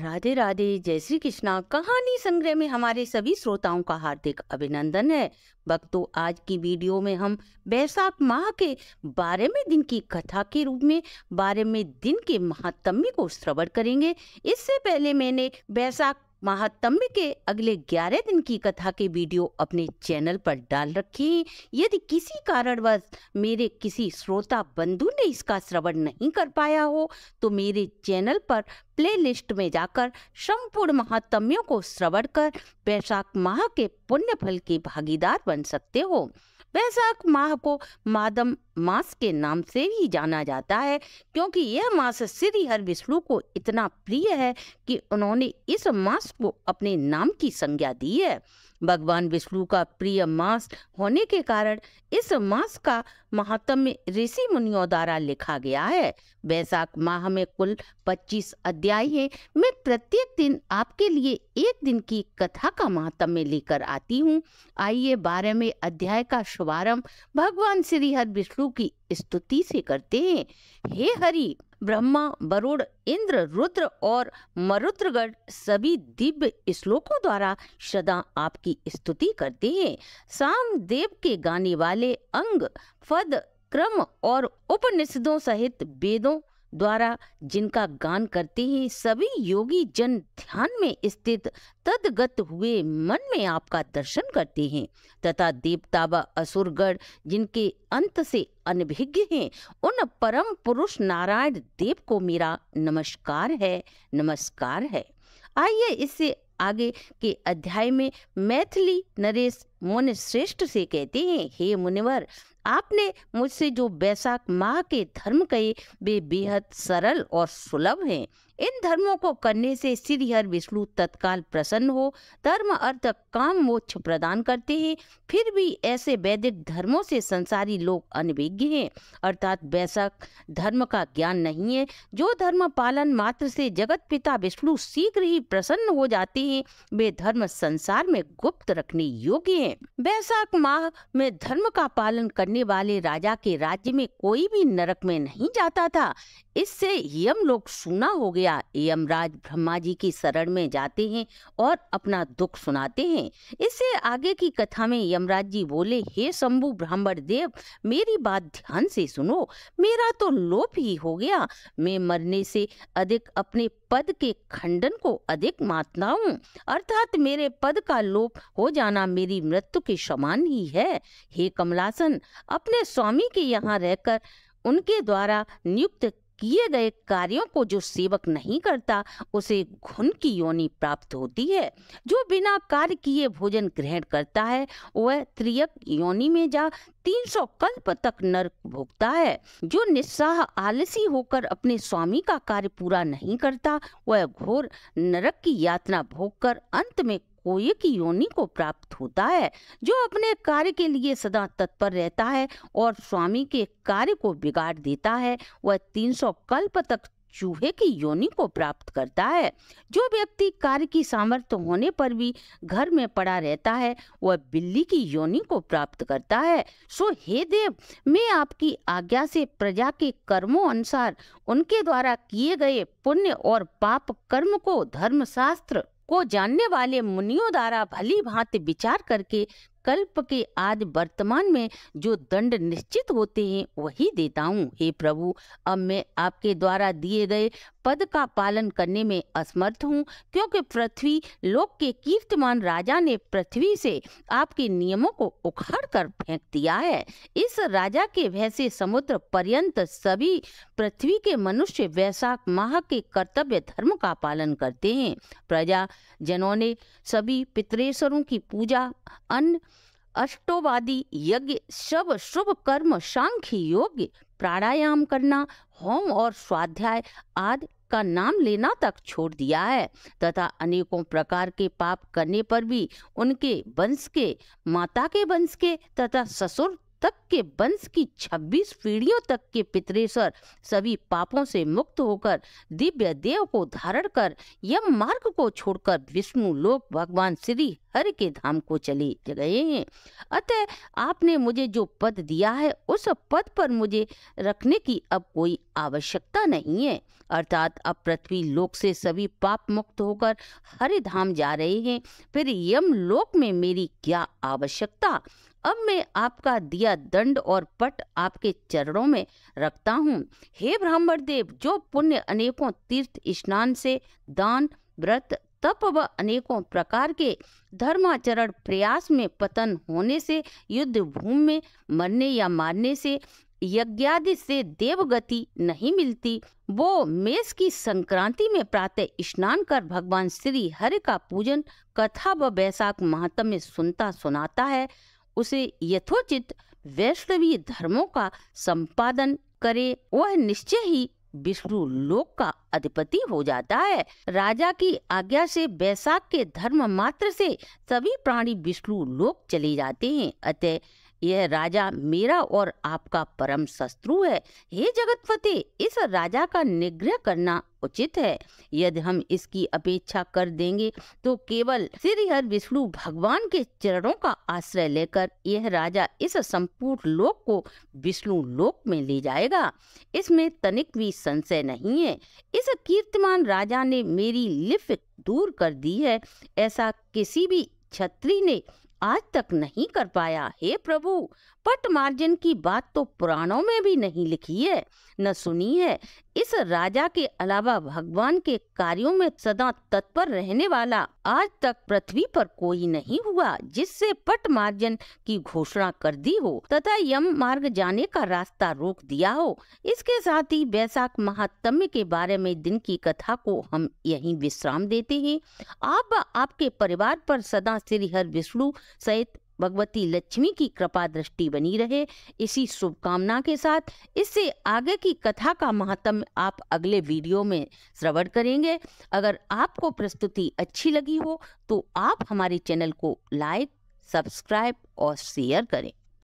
राधे राधे जय श्री कृष्णा कहानी संग्रह में हमारे सभी श्रोताओं का हार्दिक अभिनंदन है भक्तों आज की वीडियो में हम बैसाख माह के बारहवें दिन की कथा के रूप में बारहवें दिन के महात्म्य को श्रवण करेंगे इससे पहले मैंने बैसाख महात्म्य के अगले 11 दिन की कथा के वीडियो अपने चैनल पर डाल रखें यदि किसी कारणवश मेरे किसी श्रोता बंधु ने इसका श्रवण नहीं कर पाया हो तो मेरे चैनल पर प्लेलिस्ट में जाकर संपूर्ण महात्म्यों को श्रवण कर वैशाख माह के पुण्य फल के भागीदार बन सकते हो वैशाख माह को मादम मास के नाम से ही जाना जाता है क्योंकि यह मास श्री हर विष्णु को इतना प्रिय है कि उन्होंने इस मास को अपने नाम की संज्ञा दी है भगवान विष्णु का प्रिय मास होने के कारण इस मास का महात्म्य ऋषि मुनियों द्वारा लिखा गया है बैसाख माह में कुल 25 अध्याय है मैं प्रत्येक दिन आपके लिए एक दिन की कथा का महात्म्य लेकर आती हूँ आइए बारहवें अध्याय का शुभारंभ भगवान श्री हर विष्णु की स्तुति से करते हैं हे हरि ब्रह्मा वरुण इंद्र रुद्र और मरुद्रगढ़ सभी दिव्य श्लोकों द्वारा सदा आपकी स्तुति करते हैं साम देव के गाने वाले अंग पद क्रम और उपनिषदों सहित वेदों द्वारा जिनका गान करते ही सभी योगी जन ध्यान में स्थित तदगत हुए मन में आपका दर्शन करते हैं तथा देवता व असुरगढ़ जिनके अंत से अनभिज्ञ हैं उन परम पुरुष नारायण देव को मेरा नमस्कार है नमस्कार है आइए इससे आगे के अध्याय में मैथिली नरेश मुनि श्रेष्ठ से कहते हैं हे मुनिवर आपने मुझसे जो बैसाख माह के धर्म कहे वे बेहद सरल और सुलभ हैं इन धर्मों को करने से श्रीहर विष्णु तत्काल प्रसन्न हो धर्म अर्थ काम मोक्ष प्रदान करते हैं फिर भी ऐसे वैदिक धर्मों से संसारी लोग अनभिज्ञ हैं अर्थात वैसा धर्म का ज्ञान नहीं है जो धर्म पालन मात्र से जगत पिता विष्णु शीघ्र ही प्रसन्न हो जाते हैं वे धर्म संसार में गुप्त रखने योग्य हैं वैसाख माह में धर्म का पालन करने वाले राजा के राज्य में कोई भी नरक में नहीं जाता था इससे यम लोग सुना हो गया भैया यमराज ब्रह्मा जी की शरण में जाते हैं और अपना दुख सुनाते हैं इससे आगे की कथा में यमराज जी बोले हे शंभु ब्राह्मण देव मेरी बात ध्यान से सुनो मेरा तो लोप ही हो गया मैं मरने से अधिक अपने पद के खंडन को अधिक मानता हूँ अर्थात मेरे पद का लोप हो जाना मेरी मृत्यु के समान ही है हे कमलासन अपने स्वामी के यहाँ रहकर उनके द्वारा नियुक्त किए गए कार्यों को जो सेवक नहीं करता उसे घुन की योनि प्राप्त होती है जो बिना कार्य किए भोजन ग्रहण करता है वह त्रियक योनि में जा 300 कल्प तक नरक भोगता है जो निस्साह आलसी होकर अपने स्वामी का कार्य पूरा नहीं करता वह घोर नरक की यातना भोगकर अंत में एक योनि को प्राप्त होता है जो अपने कार्य के लिए सदा तत्पर रहता है और स्वामी के कार्य को बिगाड़ देता है वह 300 कल्प तक चूहे की योनि को प्राप्त करता है जो व्यक्ति कार्य की सामर्थ्य होने पर भी घर में पड़ा रहता है वह बिल्ली की योनि को प्राप्त करता है सो हे देव मैं आपकी आज्ञा से प्रजा के कर्मों अनुसार उनके द्वारा किए गए पुण्य और पाप कर्म को धर्मशास्त्र को जानने वाले मुनियों द्वारा भली भांति विचार करके कल्प के आज वर्तमान में जो दंड निश्चित होते हैं वही देता हूँ हे प्रभु अब मैं आपके द्वारा दिए गए पद का पालन करने में असमर्थ हूँ क्योंकि पृथ्वी लोक के कीर्तिमान राजा ने पृथ्वी से आपके नियमों को उखाड़ कर फेंक दिया है इस राजा के वैसे समुद्र पर्यंत सभी पृथ्वी के मनुष्य वैशाख माह के कर्तव्य धर्म का पालन करते हैं प्रजा जनों ने सभी पितरेश्वरों की पूजा अन्न अष्टोवादी यज्ञ शब शुभ कर्म सांख्य योग प्राणायाम करना होम और स्वाध्याय आदि का नाम लेना तक छोड़ दिया है तथा अनेकों प्रकार के पाप करने पर भी उनके वंश के माता के वंश के तथा ससुर तक के वंश की 26 पीढ़ियों तक के पितरेश्वर सभी पापों से मुक्त होकर दिव्य देव को धारण कर यम मार्ग को छोड़कर विष्णु लोक भगवान श्री हर के धाम को चले गए हैं अतः आपने मुझे जो पद दिया है उस पद पर मुझे रखने की अब कोई आवश्यकता नहीं है अर्थात अब पृथ्वी लोक से सभी पाप मुक्त होकर हरे धाम जा रहे हैं फिर यम लोक में मेरी क्या आवश्यकता अब मैं आपका दिया दंड और पट आपके चरणों में रखता हूँ हे ब्राह्मण देव जो पुण्य अनेकों तीर्थ स्नान से दान व्रत तप व अनेकों प्रकार के धर्माचरण प्रयास में पतन होने से युद्ध भूमि में मरने या मारने से यज्ञादि से देवगति नहीं मिलती वो मेष की संक्रांति में प्रातः स्नान कर भगवान श्री हरि का पूजन कथा व बैसाख महात्म्य सुनता सुनाता है उसे यथोचित वैष्णवी धर्मों का संपादन करे वह निश्चय ही विष्णु लोक का अधिपति हो जाता है राजा की आज्ञा से बैसाख के धर्म मात्र से सभी प्राणी विष्णु लोक चले जाते हैं अतः यह राजा मेरा और आपका परम शत्रु है हे जगतपति इस राजा का निग्रह करना उचित है यदि हम इसकी अपेक्षा कर देंगे तो केवल श्रीहर विष्णु भगवान के चरणों का आश्रय लेकर यह राजा इस संपूर्ण लोक को विष्णु लोक में ले जाएगा इसमें तनिक भी संशय नहीं है इस कीर्तिमान राजा ने मेरी लिफ्ट दूर कर दी है ऐसा किसी भी छत्री ने आज तक नहीं कर पाया हे प्रभु पट मार्जन की बात तो पुराणों में भी नहीं लिखी है न सुनी है इस राजा के अलावा भगवान के कार्यों में सदा तत्पर रहने वाला आज तक पृथ्वी पर कोई नहीं हुआ जिससे पट मार्जन की घोषणा कर दी हो तथा यम मार्ग जाने का रास्ता रोक दिया हो इसके साथ ही बैसाख महात्म्य के बारे में दिन की कथा को हम यहीं विश्राम देते हैं आप आपके परिवार पर सदा श्री हर विष्णु सहित भगवती लक्ष्मी की कृपा दृष्टि बनी रहे इसी शुभकामना के साथ इससे आगे की कथा का महात्म आप अगले वीडियो में श्रवण करेंगे अगर आपको प्रस्तुति अच्छी लगी हो तो आप हमारे चैनल को लाइक सब्सक्राइब और शेयर करें